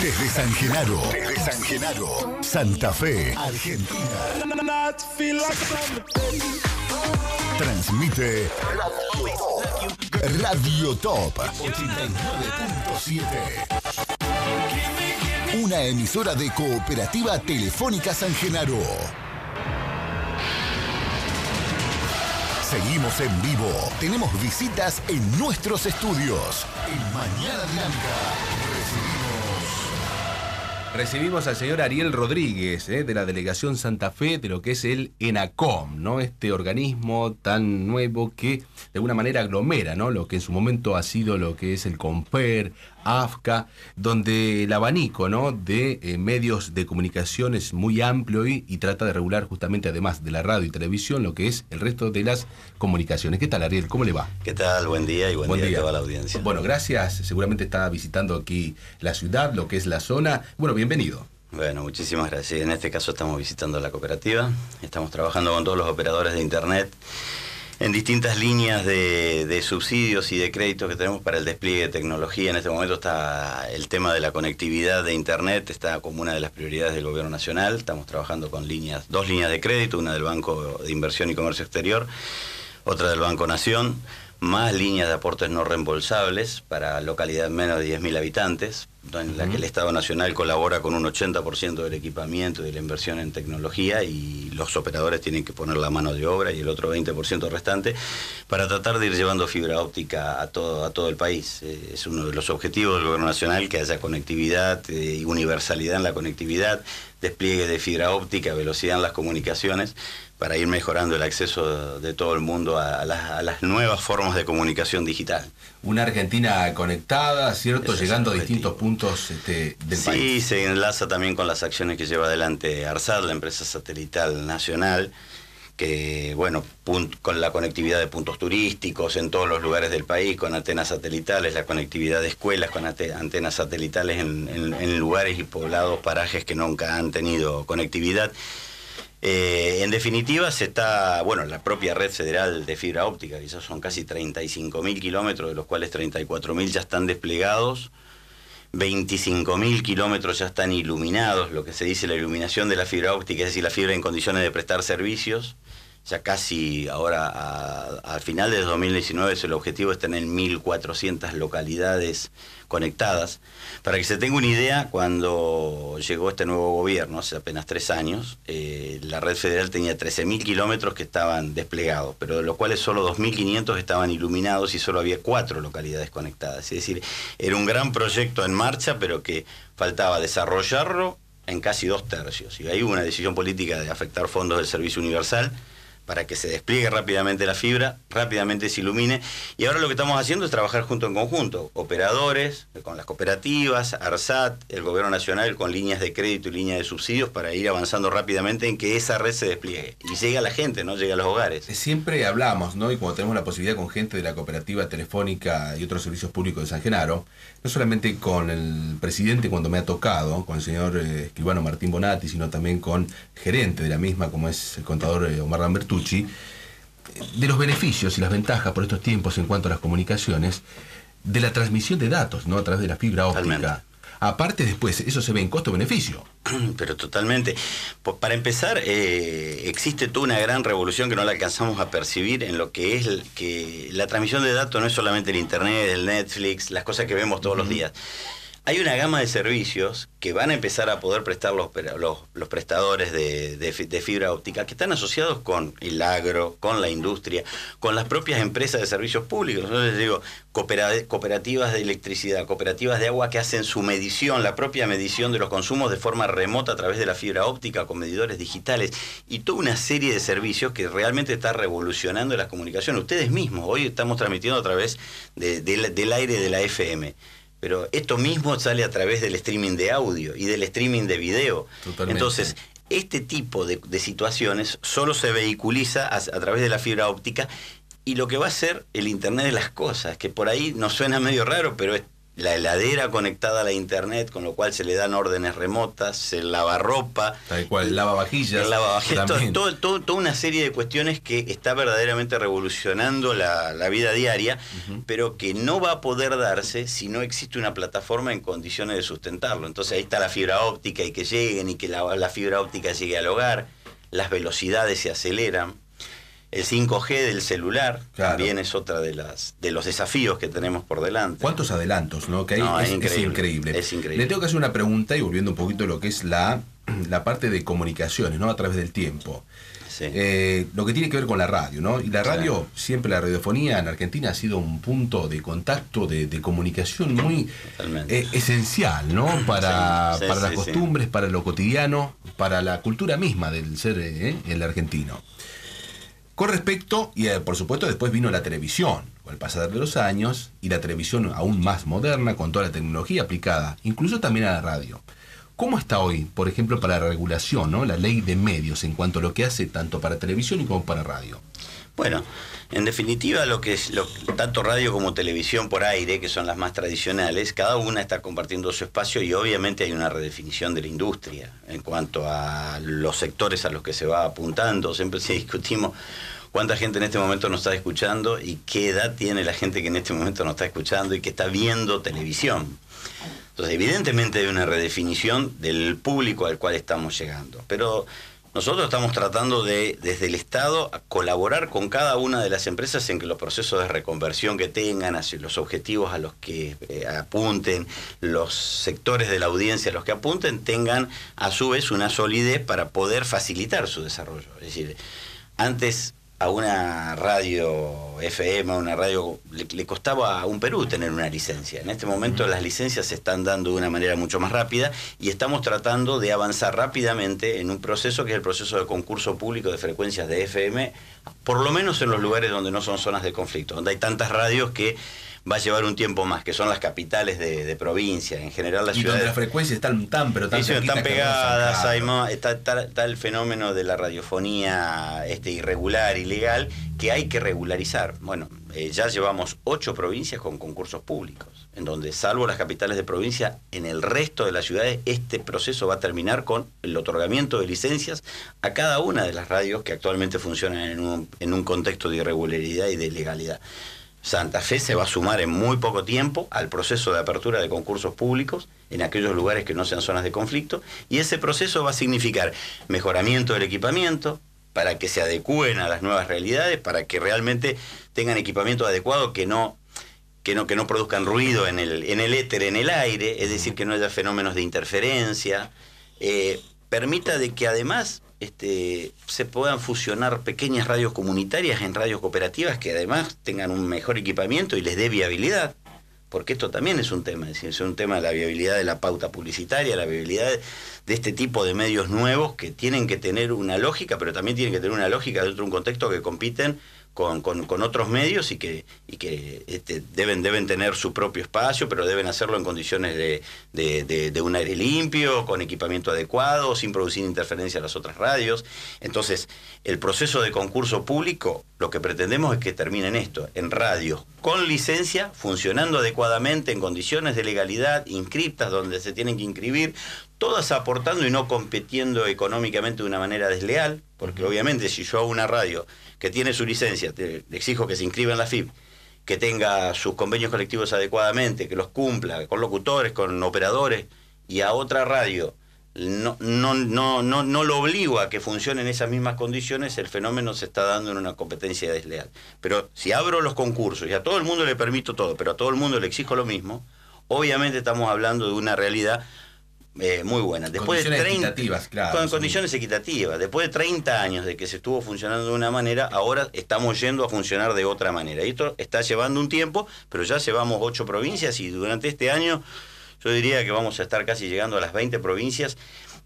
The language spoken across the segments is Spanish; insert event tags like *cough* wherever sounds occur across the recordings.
Desde San Genaro. Desde San Genaro. Santa Fe, Argentina. Transmite Radio Top 89.7. Una emisora de Cooperativa Telefónica San Genaro. Seguimos en vivo. Tenemos visitas en nuestros estudios. En Mañana dinámica. Recibimos al señor Ariel Rodríguez, eh, de la Delegación Santa Fe, de lo que es el ENACOM, ¿no? Este organismo tan nuevo que de alguna manera aglomera, ¿no? Lo que en su momento ha sido lo que es el Comper. AFCA, donde el abanico ¿no? de eh, medios de comunicación es muy amplio y, trata de regular justamente, además de la radio y televisión, lo que es el resto de las comunicaciones. ¿Qué tal, Ariel? ¿Cómo le va? ¿Qué tal? Buen día y buen, día, día, a toda la audiencia. Bueno, gracias. Seguramente está visitando aquí la ciudad, lo que es la zona. Bueno, bienvenido. Bueno, muchísimas gracias. En este caso estamos visitando la cooperativa, estamos trabajando con todos los operadores de Internet en distintas líneas de, subsidios y de créditos que tenemos para el despliegue de tecnología. En este momento está el tema de la conectividad de Internet, está como una de las prioridades del Gobierno Nacional. Estamos trabajando con líneas, dos líneas de crédito, una del Banco de Inversión y Comercio Exterior, otra del Banco Nación, más líneas de aportes no reembolsables para localidades menos de 10.000 habitantes, en la que el Estado Nacional colabora con un 80% del equipamiento y de la inversión en tecnología y los operadores tienen que poner la mano de obra y el otro 20% restante para tratar de ir llevando fibra óptica a todo, a todo el país. Eh, es uno de los objetivos del Gobierno Nacional que haya conectividad eh, y universalidad en la conectividad, despliegue de fibra óptica, velocidad en las comunicaciones para ir mejorando el acceso de todo el mundo a, las, nuevas formas de comunicación digital. Una Argentina conectada, ¿cierto? Llegando a distintos puntos este, sí, se enlaza también con las acciones que lleva adelante ARSAT, la empresa satelital nacional, que, bueno, con la conectividad de puntos turísticos en todos los lugares del país, con antenas satelitales, la conectividad de escuelas con antenas satelitales en, lugares y poblados, parajes que nunca han tenido conectividad. Eh, en definitiva, se está, bueno, la propia red federal de fibra óptica, quizás son casi 35.000 kilómetros, de los cuales 34.000 ya están desplegados. 25.000 kilómetros ya están iluminados, lo que se dice la iluminación de la fibra óptica, es decir, la fibra en condiciones de prestar servicios ya casi ahora al final de 2019 el objetivo es tener 1.400 localidades conectadas. Para que se tenga una idea, cuando llegó este nuevo gobierno, hace apenas tres años, eh, la red federal tenía 13.000 kilómetros que estaban desplegados, pero de los cuales solo 2.500 estaban iluminados y solo había cuatro localidades conectadas. Es decir, era un gran proyecto en marcha, pero que faltaba desarrollarlo en casi dos tercios. Y ahí hubo una decisión política de afectar fondos del servicio universal para que se despliegue rápidamente la fibra, rápidamente se ilumine. Y ahora lo que estamos haciendo es trabajar junto en conjunto, operadores, con las cooperativas, ARSAT, el Gobierno Nacional, con líneas de crédito y líneas de subsidios para ir avanzando rápidamente en que esa red se despliegue y llegue a la gente, ¿no? Llegue a los hogares. Eh, siempre hablamos, ¿no? Y cuando tenemos la posibilidad con gente de la cooperativa telefónica y otros servicios públicos de San Genaro, no solamente con el presidente cuando me ha tocado, con el señor eh, escribano Martín Bonatti, sino también con gerente de la misma, como es el contador eh, Omar Lambertú de los beneficios y las ventajas por estos tiempos en cuanto a las comunicaciones, de la transmisión de datos, ¿no? A través de la fibra óptica. Aparte después, eso se ve en costo-beneficio. *clears throat* Pero totalmente. Pues para empezar, eh, existe toda una gran revolución que no la alcanzamos a percibir en lo que es que la transmisión de datos no es solamente el Internet, el Netflix, las cosas que vemos todos los días hay una gama de servicios que van a empezar a poder prestar los, los, prestadores de, fibra óptica que están asociados con el agro, con la industria, con las propias empresas de servicios públicos. les digo, cooperativas de electricidad, cooperativas de agua que hacen su medición, la propia medición de los consumos de forma remota a través de la fibra óptica con medidores digitales y toda una serie de servicios que realmente está revolucionando las comunicaciones. Ustedes mismos, hoy estamos transmitiendo a través del aire de la FM. Pero esto mismo sale a través del streaming de audio y del streaming de video. Entonces, este tipo de, situaciones solo se vehiculiza a, través de la fibra óptica y lo que va a ser el Internet de las Cosas, que por ahí nos suena medio raro, pero es la heladera conectada a la internet, con lo cual se le dan órdenes remotas, se lava ropa. Tal cual, lava vajillas todo, toda una serie de cuestiones que está verdaderamente revolucionando la, vida diaria, pero que no va a poder darse si no existe una plataforma en condiciones de sustentarlo. Entonces ahí está la fibra óptica y que lleguen y que la fibra óptica llegue al hogar, las velocidades se aceleran el 5G del celular también es otra de las de los desafíos que tenemos por delante. ¿Cuántos adelantos, no? Que hay, es, increíble, Le tengo que hacer una pregunta y volviendo un poquito a lo que es la, *clears throat* parte de comunicaciones, ¿no? A través del tiempo. Eh, lo que tiene que ver con la radio, ¿no? Y la radio, siempre la radiofonía en Argentina ha sido un punto de contacto, de, comunicación muy eh, esencial, ¿no? Para, las costumbres, para lo cotidiano, para la cultura misma del ser eh, el argentino. Con respecto, y eh, por supuesto después vino la televisión, o el pasar de los años, y la televisión aún más moderna, con toda la tecnología aplicada, incluso también a la radio. ¿Cómo está hoy, por ejemplo, para la regulación, ¿no? la ley de medios en cuanto a lo que hace tanto para televisión y como para radio? Bueno, en definitiva, lo que es tanto radio como televisión por aire, que son las más tradicionales, cada una está compartiendo su espacio y obviamente hay una redefinición de la industria en cuanto a los sectores a los que se va apuntando. Siempre se discutimos cuánta gente en este momento nos está escuchando y qué edad tiene la gente que en este momento nos está escuchando y que está viendo televisión. Entonces, evidentemente hay una redefinición del público al cual estamos llegando, pero nosotros estamos tratando de, desde el Estado, a colaborar con cada una de las empresas en que los procesos de reconversión que tengan, los objetivos a los que eh, apunten, los sectores de la audiencia a los que apunten, tengan a su vez una solidez para poder facilitar su desarrollo. Es decir, antes a una radio FM, a una radio, le, costaba a un Perú tener una licencia. En este momento las licencias se están dando de una manera mucho más rápida y estamos tratando de avanzar rápidamente en un proceso que es el proceso de concurso público de frecuencias de FM, por lo menos en los lugares donde no son zonas de conflicto, donde hay tantas radios que va a llevar un tiempo más, que son las capitales de, de provincia, en general las ciudades. Y donde las frecuencias están tan, pero tan, están pegadas, hay está, el fenómeno de la radiofonía este, irregular, ilegal, que hay que regularizar. Bueno, eh, ya llevamos ocho provincias con concursos públicos, en donde, salvo las capitales de provincia, en el resto de las ciudades, este proceso va a terminar con el otorgamiento de licencias a cada una de las radios que actualmente funcionan en un, en un contexto de irregularidad y de ilegalidad. Santa Fe se va a sumar en muy poco tiempo al proceso de apertura de concursos públicos en aquellos lugares que no sean zonas de conflicto y ese proceso va a significar mejoramiento del equipamiento para que se adecúen a las nuevas realidades, para que realmente tengan equipamiento adecuado que no que no, que no produzcan ruido en el, en el éter, en el aire, es decir, que no haya fenómenos de interferencia, eh, permita de que además este, se puedan fusionar pequeñas radios comunitarias en radios cooperativas que además tengan un mejor equipamiento y les dé viabilidad, porque esto también es un tema, es un tema de la viabilidad de la pauta publicitaria, la viabilidad de este tipo de medios nuevos que tienen que tener una lógica, pero también tienen que tener una lógica dentro de un contexto que compiten con, otros medios y que, que este, deben, deben tener su propio espacio, pero deben hacerlo en condiciones de, un aire limpio, con equipamiento adecuado, sin producir interferencia a las otras radios. Entonces, el proceso de concurso público, lo que pretendemos es que termine en esto, en radios con licencia, funcionando adecuadamente, en condiciones de legalidad, inscriptas donde se tienen que inscribir, todas aportando y no compitiendo económicamente de una manera desleal, porque obviamente si yo hago una radio que tiene su licencia, le exijo que se inscriba en la FIP que tenga sus convenios colectivos adecuadamente, que los cumpla, con locutores, con operadores, y a otra radio no, no, no, no, no lo obligo a que funcione en esas mismas condiciones, el fenómeno se está dando en una competencia desleal. Pero si abro los concursos y a todo el mundo le permito todo, pero a todo el mundo le exijo lo mismo, obviamente estamos hablando de una realidad eh, muy buena. Después de 30, Con condiciones equitativas. Después de 30 años de que se estuvo funcionando de una manera, ahora estamos yendo a funcionar de otra manera. Y esto está llevando un tiempo, pero ya llevamos ocho provincias y durante este año yo diría que vamos a estar casi llegando a las 20 provincias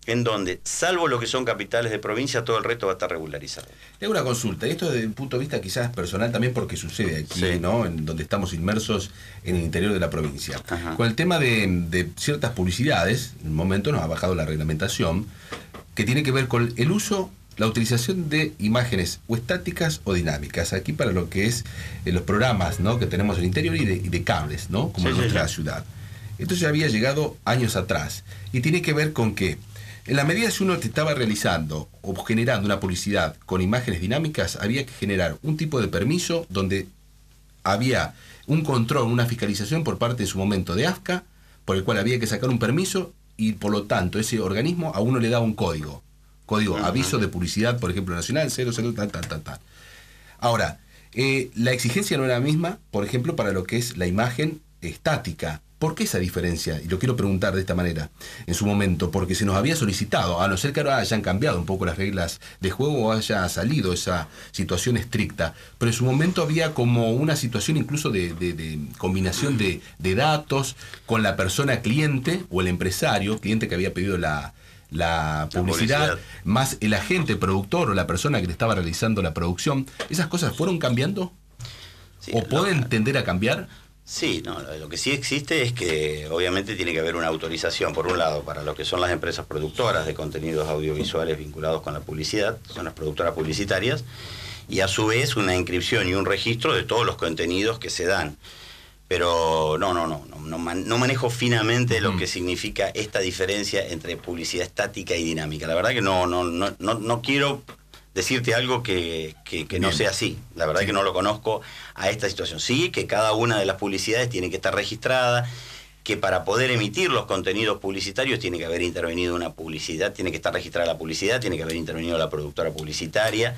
en donde, salvo lo que son capitales de provincia, todo el resto va a estar regularizado. Tengo una consulta, y esto desde un punto de vista quizás personal también porque sucede aquí, ¿no? En donde estamos inmersos en el interior de la provincia. Con el tema de, ciertas publicidades, en un momento nos ha bajado la reglamentación, que tiene que ver con el uso la utilización de imágenes o estáticas o dinámicas, aquí para lo que es eh, los programas ¿no? que tenemos en el interior y de, cables, ¿no? como en nuestra ciudad. Esto ya había llegado años atrás y tiene que ver con que en la medida que uno estaba realizando o generando una publicidad con imágenes dinámicas, había que generar un tipo de permiso donde había un control, una fiscalización por parte de su momento de AFCA, por el cual había que sacar un permiso y por lo tanto ese organismo a uno le daba un código. Código, aviso de publicidad, por ejemplo, nacional, 00, tal, tal, tal, tal. Ahora, eh, la exigencia no era la misma, por ejemplo, para lo que es la imagen estática. ¿Por qué esa diferencia? Y lo quiero preguntar de esta manera, en su momento, porque se nos había solicitado, a no ser que ahora hayan cambiado un poco las reglas de juego o haya salido esa situación estricta, pero en su momento había como una situación incluso de, combinación de, datos con la persona cliente o el empresario, cliente que había pedido la, publicidad, más el agente, productor o la persona que le estaba realizando la producción. ¿Esas cosas fueron cambiando? ¿O pueden tender a cambiar? Sí, no, lo que sí existe es que obviamente tiene que haber una autorización, por un lado, para lo que son las empresas productoras de contenidos audiovisuales vinculados con la publicidad, son las productoras publicitarias, y a su vez una inscripción y un registro de todos los contenidos que se dan. Pero no, no, no, no, manejo finamente lo mm. que significa esta diferencia entre publicidad estática y dinámica. La verdad que no, no, no, no, no quiero decirte algo que, no sea así. La verdad es que no lo conozco a esta situación. Sí, que cada una de las publicidades tiene que estar registrada, que para poder emitir los contenidos publicitarios tiene que haber intervenido una publicidad, tiene que estar registrada la publicidad, tiene que haber intervenido la productora publicitaria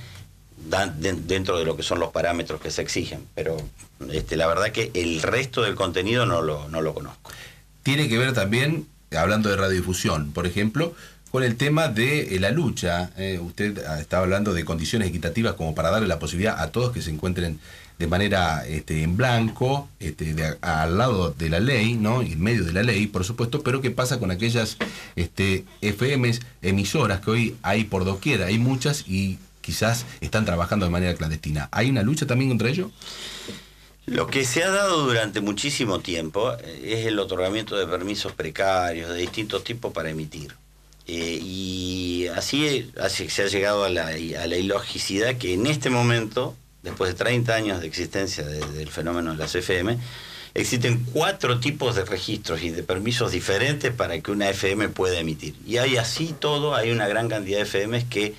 dentro de lo que son los parámetros que se exigen. Pero este, la verdad que el resto del contenido no no lo conozco. Tiene que ver también, hablando de radiodifusión, por ejemplo, con el tema de eh, la lucha. Eh, usted ah, estaba hablando de condiciones equitativas como para darle la posibilidad a todos que se encuentren de manera este, en blanco, este, al lado de la ley, ¿no? y en medio de la ley, por supuesto, pero ¿qué pasa con aquellas este, FMs, emisoras que hoy hay por doquier? Hay muchas y quizás están trabajando de manera clandestina. ¿Hay una lucha también contra ello? Lo que se ha dado durante muchísimo tiempo eh, es el otorgamiento de permisos precarios de distintos tipos para emitir. Eh, y así, se ha llegado a la, ilogicidad que en este momento, después de 30 años de existencia del fenómeno de las FM, existen cuatro tipos de registros y de permisos diferentes para que una FM pueda emitir. Y hay así todo, hay una gran cantidad de FM que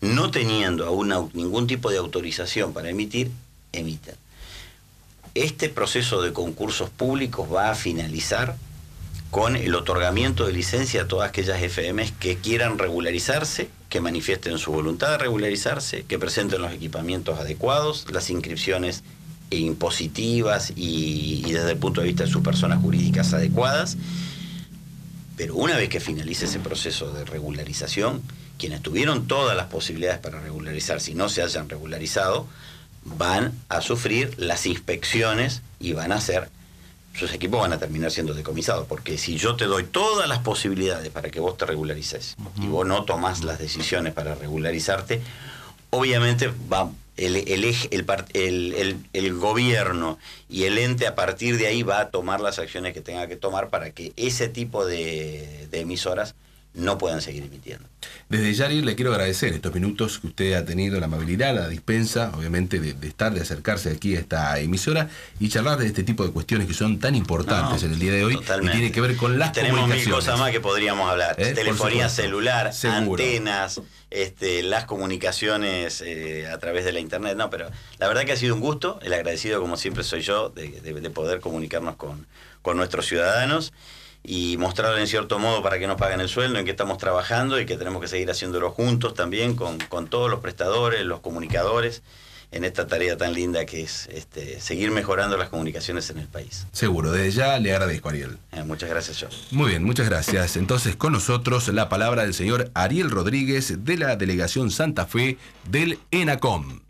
no teniendo aún ningún tipo de autorización para emitir, emiten. Este proceso de concursos públicos va a finalizar con el otorgamiento de licencia a todas aquellas FMs que quieran regularizarse, que manifiesten su voluntad de regularizarse, que presenten los equipamientos adecuados, las inscripciones impositivas y, desde el punto de vista de sus personas jurídicas adecuadas. Pero una vez que finalice ese proceso de regularización, quienes tuvieron todas las posibilidades para regularizar, si no se hayan regularizado, van a sufrir las inspecciones y van a ser sus equipos van a terminar siendo decomisados, porque si yo te doy todas las posibilidades para que vos te regularices y vos no tomás las decisiones para regularizarte, obviamente va, el, el, gobierno y el ente a partir de ahí va a tomar las acciones que tenga que tomar para que ese tipo de emisoras no puedan seguir emitiendo. Desde Yari le quiero agradecer estos minutos que usted ha tenido, la amabilidad, la dispensa, obviamente, de, estar, de acercarse aquí a esta emisora y charlar de este tipo de cuestiones que son tan importantes en el día de hoy y tiene que ver con las Tenemos comunicaciones. Tenemos mil cosas más que podríamos hablar. ¿Eh? Telefonía celular, antenas, este, las comunicaciones eh, a través de la internet. No, pero la verdad que ha sido un gusto. El agradecido, como siempre, soy yo de, poder comunicarnos con, con nuestros ciudadanos y mostrar en cierto modo para que nos paguen el sueldo, en que estamos trabajando y que tenemos que seguir haciéndolo juntos también con, todos los prestadores, los comunicadores en esta tarea tan linda que es este, seguir mejorando las comunicaciones en el país. Seguro, desde ya le agradezco, Ariel. Eh, muchas gracias, yo. Muy bien, muchas gracias. Entonces, con nosotros la palabra del señor Ariel Rodríguez de la Delegación Santa Fe del ENACOM.